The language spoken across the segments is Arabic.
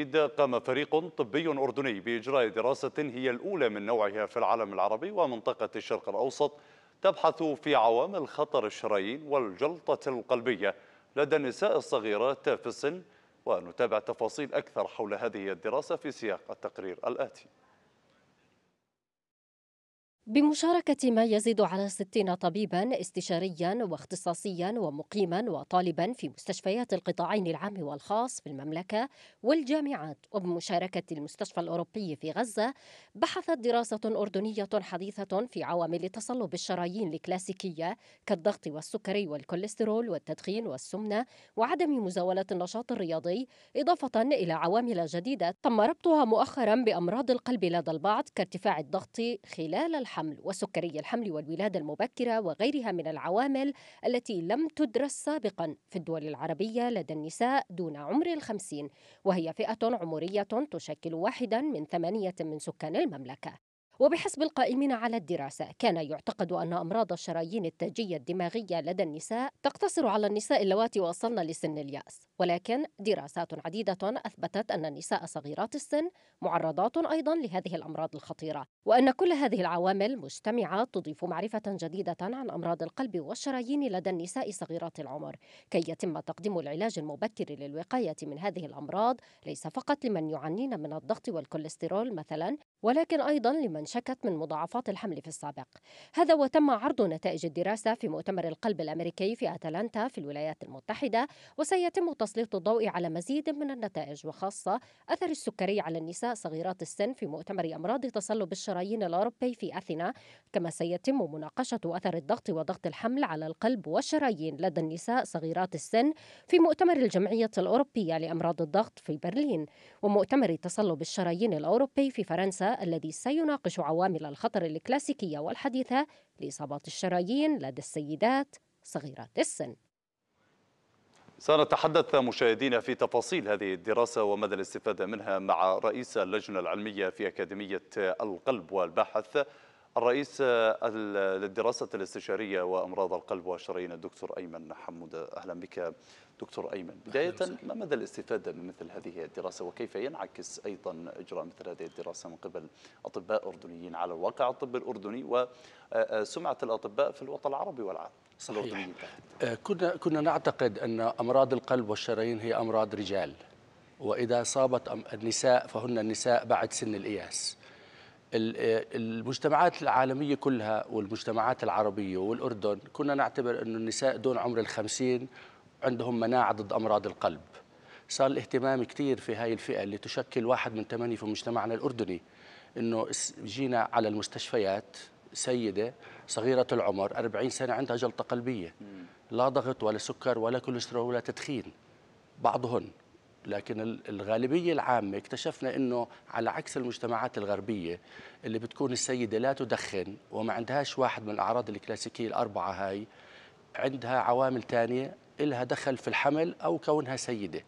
جديد قام فريق طبي أردني بإجراء دراسة هي الأولى من نوعها في العالم العربي ومنطقة الشرق الأوسط تبحث في عوامل خطر الشرايين والجلطة القلبية لدى النساء الصغيرات في السن ونتابع تفاصيل أكثر حول هذه الدراسة في سياق التقرير الآتي بمشاركة ما يزيد على 60 طبيبا استشاريا واختصاصيا ومقيما وطالبا في مستشفيات القطاعين العام والخاص في المملكة والجامعات وبمشاركة المستشفى الأوروبي في غزة بحثت دراسة أردنية حديثة في عوامل تصلب الشرايين الكلاسيكية كالضغط والسكري والكوليسترول والتدخين والسمنة وعدم مزاولة النشاط الرياضي إضافة إلى عوامل جديدة تم ربطها مؤخرا بأمراض القلب لدى البعض كارتفاع الضغط خلال الحمل وسكري الحمل والولادة المبكرة وغيرها من العوامل التي لم تدرس سابقا في الدول العربية لدى النساء دون عمر الخمسين وهي فئة عمرية تشكل واحدا من ثمانية من سكان المملكة وبحسب القائمين على الدراسة كان يعتقد أن أمراض الشرايين التاجية الدماغية لدى النساء تقتصر على النساء اللواتي وصلن لسن اليأس ولكن دراسات عديدة أثبتت أن النساء صغيرات السن معرضات أيضا لهذه الأمراض الخطيرة وأن كل هذه العوامل مجتمعة تضيف معرفة جديدة عن أمراض القلب والشرايين لدى النساء صغيرات العمر كي يتم تقديم العلاج المبكر للوقاية من هذه الأمراض ليس فقط لمن يعانين من الضغط والكوليسترول مثلا ولكن أيضا لمن شكت من مضاعفات الحمل في السابق هذا وتم عرض نتائج الدراسة في مؤتمر القلب الأمريكي في أتلانتا في الولايات المتحدة وسيتم تسليط الضوء على مزيد من النتائج وخاصة أثر السكري على النساء صغيرات السن في مؤتمر أمراض تصلب الشرايين الأوروبي في أثينا كما سيتم مناقشة أثر الضغط وضغط الحمل على القلب والشرايين لدى النساء صغيرات السن في مؤتمر الجمعية الأوروبية لأمراض الضغط في برلين ومؤتمر تصلب الشرايين الأوروبي في فرنسا الذي سيناقش عوامل الخطر الكلاسيكية والحديثة لإصابات الشرايين لدى السيدات صغيرات السن سنتحدث مشاهدينا في تفاصيل هذه الدراسة ومدى الاستفادة منها مع رئيس اللجنة العلمية في أكاديمية القلب والباحث الرئيس آه، للدراسة الاستشارية وأمراض القلب والشرايين الدكتور أيمن حمود أهلا بك دكتور أيمن بداية ما مدى الاستفادة من مثل هذه الدراسة وكيف ينعكس أيضا إجراء مثل هذه الدراسة من قبل أطباء أردنيين على الواقع الطب الأردني وسمعة آه، آه، الأطباء في الوطن العربي والعالم صحيح كنا كنا نعتقد أن أمراض القلب والشرايين هي أمراض رجال وإذا صابت النساء فهن النساء بعد سن الإياس المجتمعات العالمية كلها والمجتمعات العربية والأردن كنا نعتبر أن النساء دون عمر الخمسين عندهم مناعة ضد أمراض القلب صار الاهتمام كثير في هاي الفئة اللي تشكل واحد من ثمانية في مجتمعنا الأردني أنه جينا على المستشفيات سيدة صغيرة العمر 40 سنة عندها جلطة قلبية لا ضغط ولا سكر ولا كوليسترول ولا تدخين بعضهن لكن الغالبية العامة اكتشفنا أنه على عكس المجتمعات الغربية اللي بتكون السيدة لا تدخن وما عندهاش واحد من الأعراض الكلاسيكية الأربعة هاي عندها عوامل تانية إلها دخل في الحمل أو كونها سيدة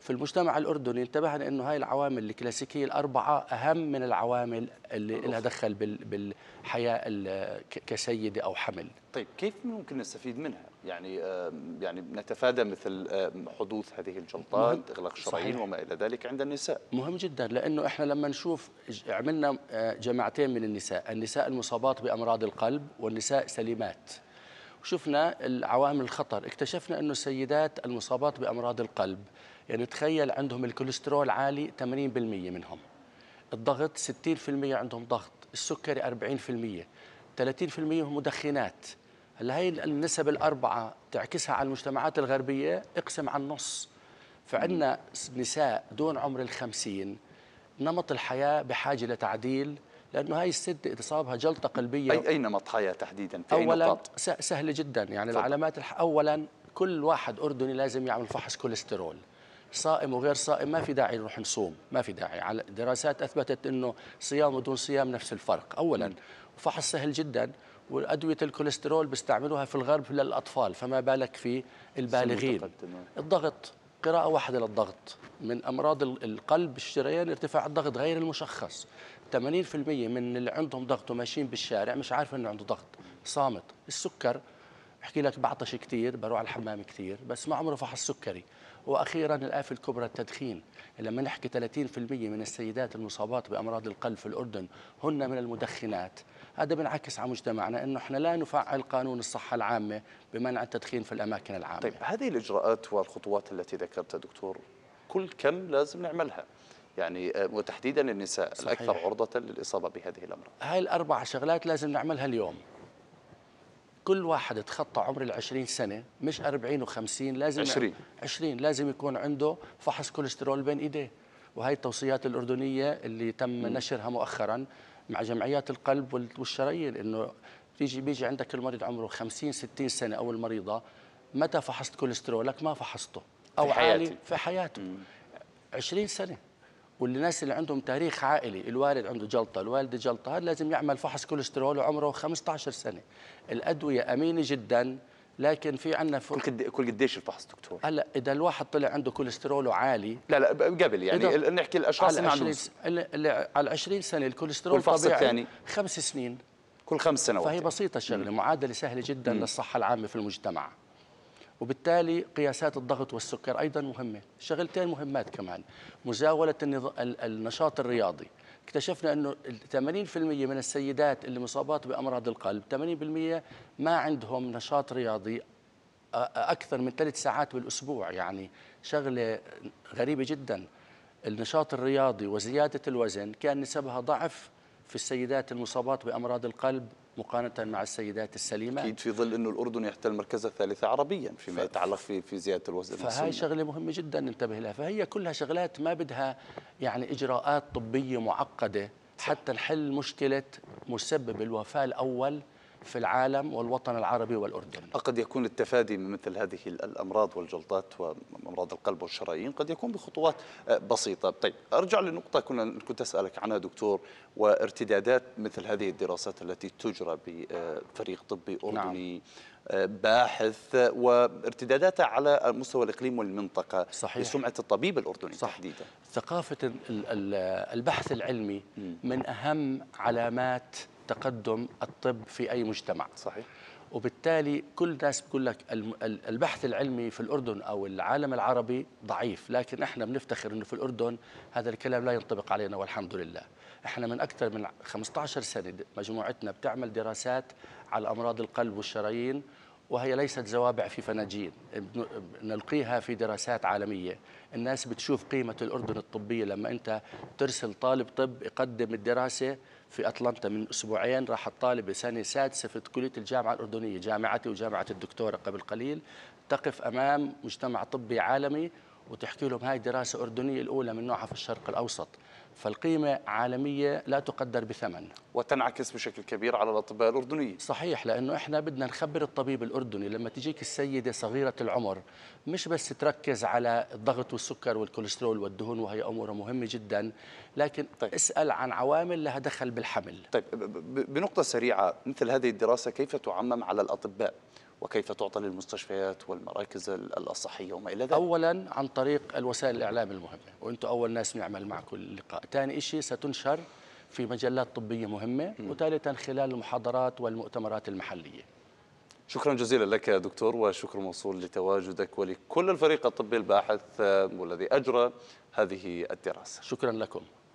في المجتمع الأردني انتبهنا أنه هاي العوامل الكلاسيكية الأربعة أهم من العوامل اللي لها دخل بالحياة كسيدة أو حمل طيب كيف ممكن نستفيد منها؟ يعني آه، يعني نتفادى مثل آه، حدوث هذه الجلطات اغلاق الشرايين وما الى ذلك عند النساء مهم جدا لانه احنا لما نشوف عملنا آه، جماعتين من النساء النساء المصابات بامراض القلب والنساء سليمات شفنا العوامل الخطر اكتشفنا انه السيدات المصابات بامراض القلب يعني تخيل عندهم الكوليسترول عالي 80% منهم الضغط 60% عندهم ضغط السكري 40% 30% هم مدخنات هلا هي النسب الأربعة تعكسها على المجتمعات الغربية اقسم على النص فعندنا نساء دون عمر الخمسين نمط الحياة بحاجة لتعديل لأنه هاي الست إذا صابها جلطة قلبية أي, أي نمط حياة تحديدا في أولا أي نقاط؟ سهلة جدا يعني العلامات أولا كل واحد أردني لازم يعمل فحص كوليسترول صائم وغير صائم ما في داعي نروح نصوم ما في داعي على دراسات اثبتت انه صيام ودون صيام نفس الفرق اولا وفحص سهل جدا وأدوية الكوليسترول بيستعملوها في الغرب للأطفال فما بالك في البالغين آه. الضغط قراءة واحدة للضغط من أمراض القلب الشريان ارتفاع الضغط غير المشخص 80% من اللي عندهم ضغط وماشيين بالشارع مش عارف أنه عنده ضغط صامت السكر بحكي لك بعطش كثير بروح على الحمام كثير بس ما عمره فحص سكري واخيرا الافه الكبرى التدخين لما نحكي 30% من السيدات المصابات بامراض القلب في الاردن هن من المدخنات هذا بنعكس على مجتمعنا انه احنا لا نفعل قانون الصحه العامه بمنع التدخين في الاماكن العامه طيب هذه الاجراءات والخطوات التي ذكرتها دكتور كل كم لازم نعملها يعني آه، وتحديدا النساء صحيح. الاكثر عرضه للاصابه بهذه الامراض هاي الاربع شغلات لازم نعملها اليوم كل واحد تخطى عمر ال 20 سنة مش 40 و50 لازم 20 20 لازم يكون عنده فحص كوليسترول بين إيديه وهي التوصيات الأردنية اللي تم م. نشرها مؤخرا مع جمعيات القلب والشرايين إنه بيجي بيجي عندك المريض عمره 50 60 سنة أو المريضة متى فحصت كوليسترولك ما فحصته أو في عالي في حياته م. 20 سنة والناس اللي عندهم تاريخ عائلي الوالد عنده جلطه الوالده جلطه هذا لازم يعمل فحص كوليسترول وعمره 15 سنه الادويه امينه جدا لكن في عندنا ف... كل قد كل قديش الفحص دكتور؟ هلا اذا الواحد طلع عنده كوليسترول عالي لا لا قبل يعني إذا... نحكي الاشخاص اللي 20 س... اللي على 20 سنه الكوليسترول والفحص الثاني خمس سنين كل خمس سنوات فهي يعني. بسيطه الشغله معادله سهله جدا مم. للصحه العامه في المجتمع وبالتالي قياسات الضغط والسكر أيضا مهمة شغلتين مهمات كمان مزاولة النشاط الرياضي اكتشفنا أنه 80% من السيدات اللي مصابات بأمراض القلب 80% ما عندهم نشاط رياضي أكثر من ثلاث ساعات بالأسبوع يعني شغلة غريبة جدا النشاط الرياضي وزيادة الوزن كان نسبها ضعف في السيدات المصابات بأمراض القلب مقارنه مع السيدات السليمه اكيد في ظل انه الاردن يحتل المركز الثالث عربيا فيما يتعلق في في زياده الوزن فهي شغله مهمه جدا ننتبه لها فهي كلها شغلات ما بدها يعني اجراءات طبيه معقده حتى نحل مشكله مسبب الوفاه الاول في العالم والوطن العربي والأردن قد يكون التفادي من مثل هذه الأمراض والجلطات وأمراض القلب والشرايين قد يكون بخطوات آه، بسيطة طيب أرجع لنقطة كنا كنت أسألك عنها دكتور وارتدادات مثل هذه الدراسات التي تجرى بفريق طبي نعم. أردني نعم. باحث وارتداداتها على مستوى الإقليم والمنطقة صحيح. لسمعة الطبيب الأردني صح. تحديدا ثقافة البحث العلمي من أهم علامات تقدم الطب في أي مجتمع صحيح وبالتالي كل الناس بقول لك البحث العلمي في الأردن أو العالم العربي ضعيف لكن إحنا بنفتخر أنه في الأردن هذا الكلام لا ينطبق علينا والحمد لله إحنا من أكثر من 15 سنة مجموعتنا بتعمل دراسات على أمراض القلب والشرايين وهي ليست زوابع في فناجين نلقيها في دراسات عالمية الناس بتشوف قيمة الأردن الطبية لما أنت ترسل طالب طب يقدم الدراسة في أطلنطا من أسبوعين راح الطالبة سنة سادسة في كلية الجامعة الأردنية جامعتي وجامعة الدكتورة قبل قليل تقف أمام مجتمع طبي عالمي وتحكي لهم هاي دراسة أردنية الأولى من نوعها في الشرق الأوسط فالقيمة عالمية لا تقدر بثمن وتنعكس بشكل كبير على الأطباء الأردنيين صحيح لأنه إحنا بدنا نخبر الطبيب الأردني لما تجيك السيدة صغيرة العمر مش بس تركز على الضغط والسكر والكوليسترول والدهون وهي أمور مهمة جدا لكن طيب. اسأل عن عوامل لها دخل بالحمل طيب بنقطة سريعة مثل هذه الدراسة كيف تعمم على الأطباء وكيف تعطى للمستشفيات والمراكز الصحية وما إلى ذلك أولا عن طريق الوسائل الإعلام المهمة وأنتم أول ناس نعمل معكم اللقاء ثاني شيء ستنشر في مجلات طبية مهمة وثالثا خلال المحاضرات والمؤتمرات المحلية شكرا جزيلا لك يا دكتور وشكر موصول لتواجدك ولكل الفريق الطبي الباحث آه، والذي أجرى هذه الدراسة شكرا لكم